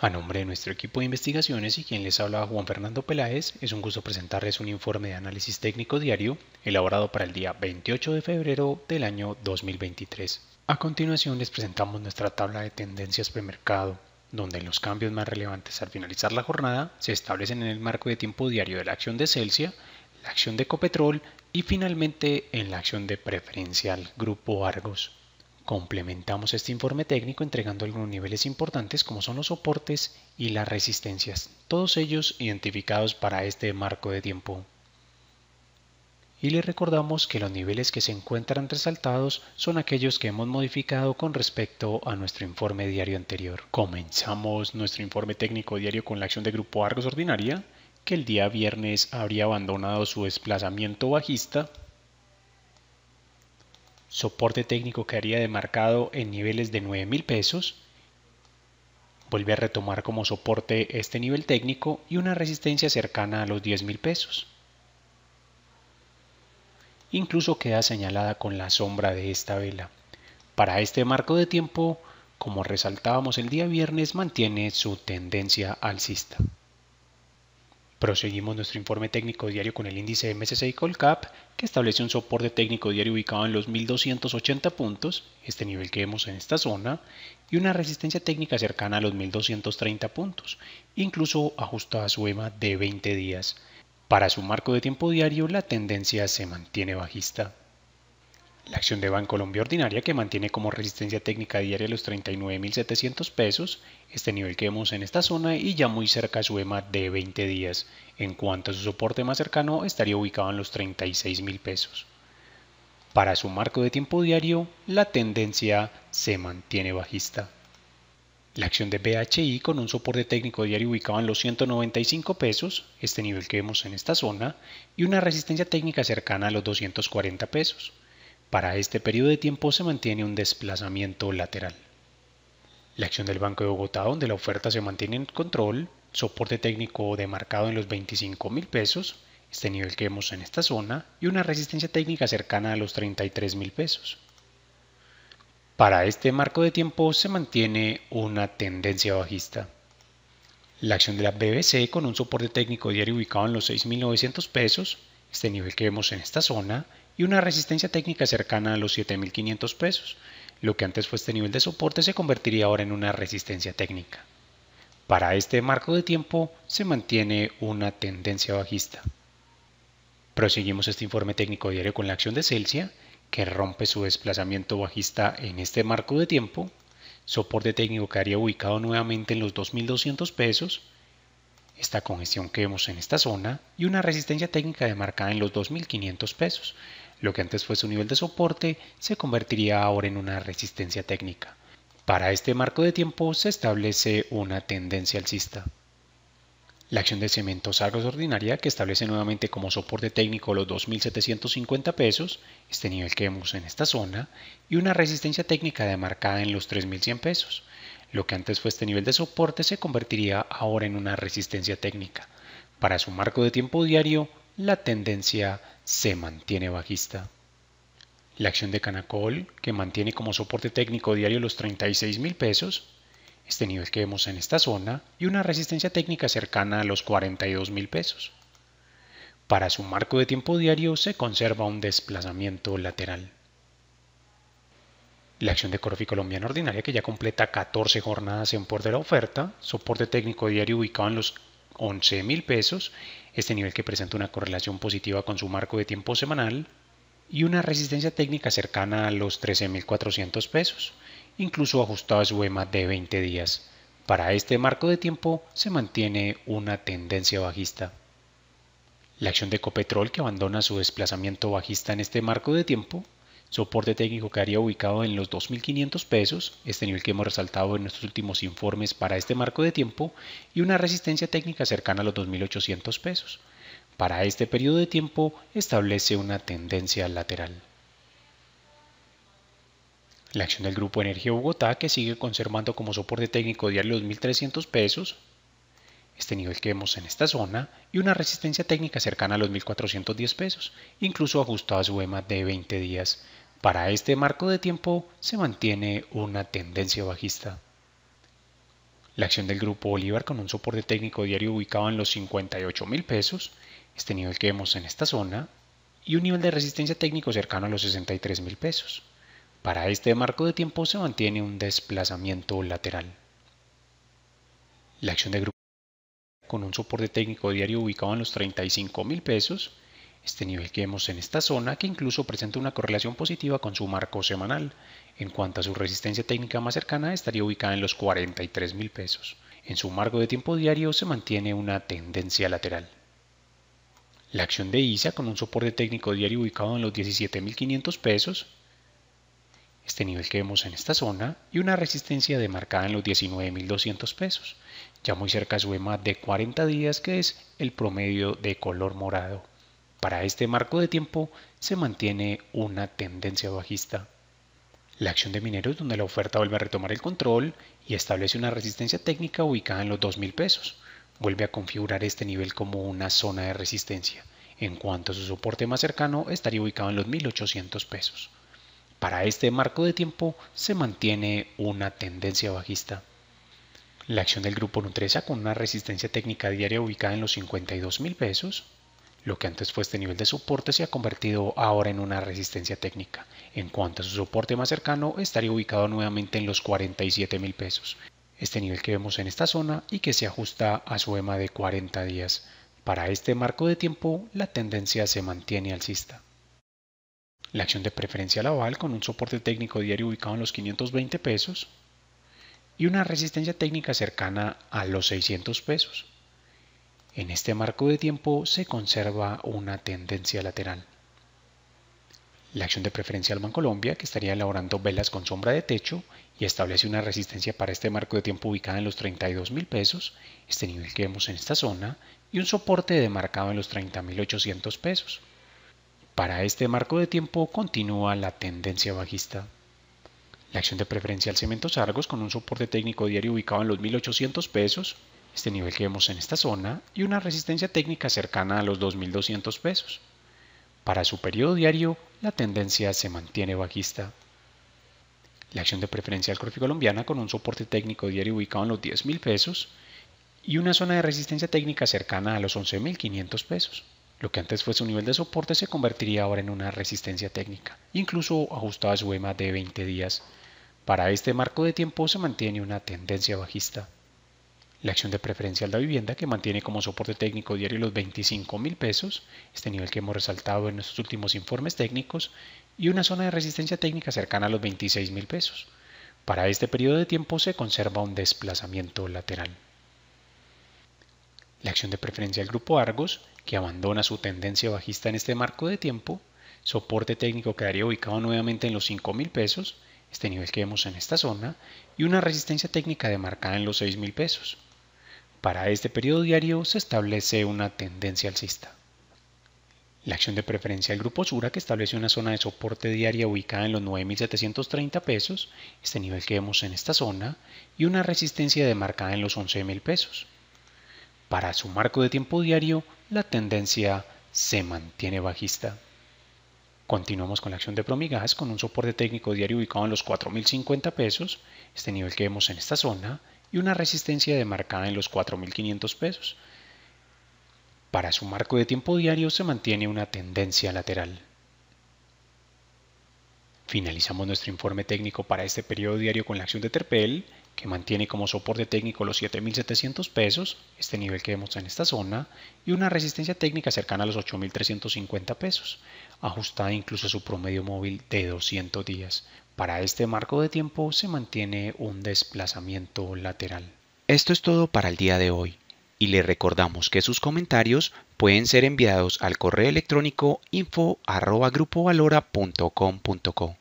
A nombre de nuestro equipo de investigaciones y quien les habla Juan Fernando Peláez, es un gusto presentarles un informe de análisis técnico diario elaborado para el día 28 de febrero del año 2023. A continuación les presentamos nuestra tabla de tendencias premercado, donde los cambios más relevantes al finalizar la jornada se establecen en el marco de tiempo diario de la acción de Celsius, la acción de Copetrol y finalmente en la acción de preferencial Grupo Argos. Complementamos este informe técnico entregando algunos niveles importantes como son los soportes y las resistencias, todos ellos identificados para este marco de tiempo. Y le recordamos que los niveles que se encuentran resaltados son aquellos que hemos modificado con respecto a nuestro informe diario anterior. Comenzamos nuestro informe técnico diario con la acción de grupo Argos Ordinaria, que el día viernes habría abandonado su desplazamiento bajista soporte técnico quedaría demarcado en niveles de $9,000. pesos, vuelve a retomar como soporte este nivel técnico y una resistencia cercana a los $10,000. pesos. Incluso queda señalada con la sombra de esta vela. Para este marco de tiempo, como resaltábamos el día viernes, mantiene su tendencia alcista. Proseguimos nuestro informe técnico diario con el índice MSCI Colcap, que establece un soporte técnico diario ubicado en los 1280 puntos, este nivel que vemos en esta zona, y una resistencia técnica cercana a los 1230 puntos, incluso ajustada a su EMA de 20 días. Para su marco de tiempo diario, la tendencia se mantiene bajista la acción de Colombia ordinaria que mantiene como resistencia técnica diaria los 39.700 pesos, este nivel que vemos en esta zona y ya muy cerca a su EMA de 20 días, en cuanto a su soporte más cercano estaría ubicado en los 36.000 pesos. Para su marco de tiempo diario, la tendencia se mantiene bajista. La acción de BHI con un soporte técnico diario ubicado en los 195 pesos, este nivel que vemos en esta zona, y una resistencia técnica cercana a los 240 pesos. Para este periodo de tiempo se mantiene un desplazamiento lateral. La acción del Banco de Bogotá, donde la oferta se mantiene en control, soporte técnico demarcado en los 25 mil pesos, este nivel que vemos en esta zona, y una resistencia técnica cercana a los 33 mil pesos. Para este marco de tiempo se mantiene una tendencia bajista. La acción de la BBC con un soporte técnico diario ubicado en los 6.900 pesos, este nivel que vemos en esta zona, y una resistencia técnica cercana a los 7.500 pesos. Lo que antes fue este nivel de soporte se convertiría ahora en una resistencia técnica. Para este marco de tiempo se mantiene una tendencia bajista. Proseguimos este informe técnico diario con la acción de Celsius, que rompe su desplazamiento bajista en este marco de tiempo. Soporte técnico quedaría ubicado nuevamente en los 2.200 pesos. Esta congestión que vemos en esta zona y una resistencia técnica demarcada en los 2.500 pesos. Lo que antes fue su nivel de soporte se convertiría ahora en una resistencia técnica. Para este marco de tiempo se establece una tendencia alcista. La acción de cementos Argos ordinaria, que establece nuevamente como soporte técnico los 2.750 pesos, este nivel que vemos en esta zona, y una resistencia técnica demarcada en los 3.100 pesos. Lo que antes fue este nivel de soporte se convertiría ahora en una resistencia técnica. Para su marco de tiempo diario, la tendencia se mantiene bajista. La acción de Canacol, que mantiene como soporte técnico diario los 36 mil pesos, este nivel que vemos en esta zona y una resistencia técnica cercana a los 42 mil pesos. Para su marco de tiempo diario se conserva un desplazamiento lateral. La acción de Corfi Colombiana Ordinaria, que ya completa 14 jornadas en por de la oferta, soporte técnico diario ubicado en los 11,000 pesos, este nivel que presenta una correlación positiva con su marco de tiempo semanal y una resistencia técnica cercana a los 13.400 pesos, incluso ajustado a su EMA de 20 días. Para este marco de tiempo se mantiene una tendencia bajista. La acción de Copetrol que abandona su desplazamiento bajista en este marco de tiempo Soporte técnico que haría ubicado en los 2.500 pesos, este nivel que hemos resaltado en nuestros últimos informes para este marco de tiempo, y una resistencia técnica cercana a los 2.800 pesos. Para este periodo de tiempo establece una tendencia lateral. La acción del Grupo Energía Bogotá, que sigue conservando como soporte técnico diario los 1.300 pesos, este nivel que vemos en esta zona, y una resistencia técnica cercana a los 1.410 pesos, incluso ajustado a su EMA de 20 días para este marco de tiempo se mantiene una tendencia bajista. La acción del grupo Bolívar con un soporte técnico diario ubicado en los 58 mil pesos, este nivel que vemos en esta zona, y un nivel de resistencia técnico cercano a los 63 mil pesos. Para este marco de tiempo se mantiene un desplazamiento lateral. La acción del grupo con un soporte técnico diario ubicado en los 35 mil pesos, este nivel que vemos en esta zona que incluso presenta una correlación positiva con su marco semanal. En cuanto a su resistencia técnica más cercana estaría ubicada en los 43 mil pesos. En su marco de tiempo diario se mantiene una tendencia lateral. La acción de ISA con un soporte técnico diario ubicado en los 17.500 pesos, este nivel que vemos en esta zona, y una resistencia demarcada en los 19.200 pesos, ya muy cerca e de su EMA de 40 días que es el promedio de color morado. Para este marco de tiempo se mantiene una tendencia bajista. La acción de mineros donde la oferta vuelve a retomar el control y establece una resistencia técnica ubicada en los 2.000 pesos. Vuelve a configurar este nivel como una zona de resistencia. En cuanto a su soporte más cercano estaría ubicado en los 1.800 pesos. Para este marco de tiempo se mantiene una tendencia bajista. La acción del grupo Nutresa con una resistencia técnica diaria ubicada en los 52.000 pesos lo que antes fue este nivel de soporte se ha convertido ahora en una resistencia técnica. En cuanto a su soporte más cercano, estaría ubicado nuevamente en los 47 mil pesos. Este nivel que vemos en esta zona y que se ajusta a su EMA de 40 días. Para este marco de tiempo, la tendencia se mantiene alcista. La acción de preferencia Laval con un soporte técnico diario ubicado en los 520 pesos y una resistencia técnica cercana a los 600 pesos. En este marco de tiempo se conserva una tendencia lateral. La acción de preferencia banco Colombia, que estaría elaborando velas con sombra de techo y establece una resistencia para este marco de tiempo ubicada en los 32 mil pesos, este nivel que vemos en esta zona, y un soporte demarcado en los 30.800 pesos. Para este marco de tiempo continúa la tendencia bajista. La acción de preferencia al Cementos Argos con un soporte técnico diario ubicado en los 1.800 pesos, este nivel que vemos en esta zona, y una resistencia técnica cercana a los 2.200 pesos. Para su periodo diario, la tendencia se mantiene bajista. La acción de preferencia del Corfi colombiana con un soporte técnico diario ubicado en los 10.000 pesos y una zona de resistencia técnica cercana a los 11.500 pesos. Lo que antes fue su nivel de soporte se convertiría ahora en una resistencia técnica, incluso ajustada a su EMA de 20 días. Para este marco de tiempo se mantiene una tendencia bajista la acción de preferencial de vivienda que mantiene como soporte técnico diario los 25 mil pesos, este nivel que hemos resaltado en nuestros últimos informes técnicos, y una zona de resistencia técnica cercana a los 26 mil pesos. Para este periodo de tiempo se conserva un desplazamiento lateral. La acción de preferencia del grupo Argos, que abandona su tendencia bajista en este marco de tiempo, soporte técnico quedaría ubicado nuevamente en los 5 mil pesos, este nivel que vemos en esta zona, y una resistencia técnica demarcada en los 6 mil pesos. Para este periodo diario se establece una tendencia alcista. La acción de preferencia del grupo Sura, que establece una zona de soporte diaria ubicada en los 9.730 pesos, este nivel que vemos en esta zona, y una resistencia demarcada en los 11.000 pesos. Para su marco de tiempo diario, la tendencia se mantiene bajista. Continuamos con la acción de Promigas con un soporte técnico diario ubicado en los 4.050 pesos, este nivel que vemos en esta zona, y una resistencia demarcada en los 4.500 pesos. Para su marco de tiempo diario se mantiene una tendencia lateral. Finalizamos nuestro informe técnico para este periodo diario con la acción de Terpel que mantiene como soporte técnico los 7.700 pesos, este nivel que vemos en esta zona, y una resistencia técnica cercana a los 8.350 pesos, ajustada incluso a su promedio móvil de 200 días. Para este marco de tiempo se mantiene un desplazamiento lateral. Esto es todo para el día de hoy, y le recordamos que sus comentarios pueden ser enviados al correo electrónico info.grupovalora.com.co.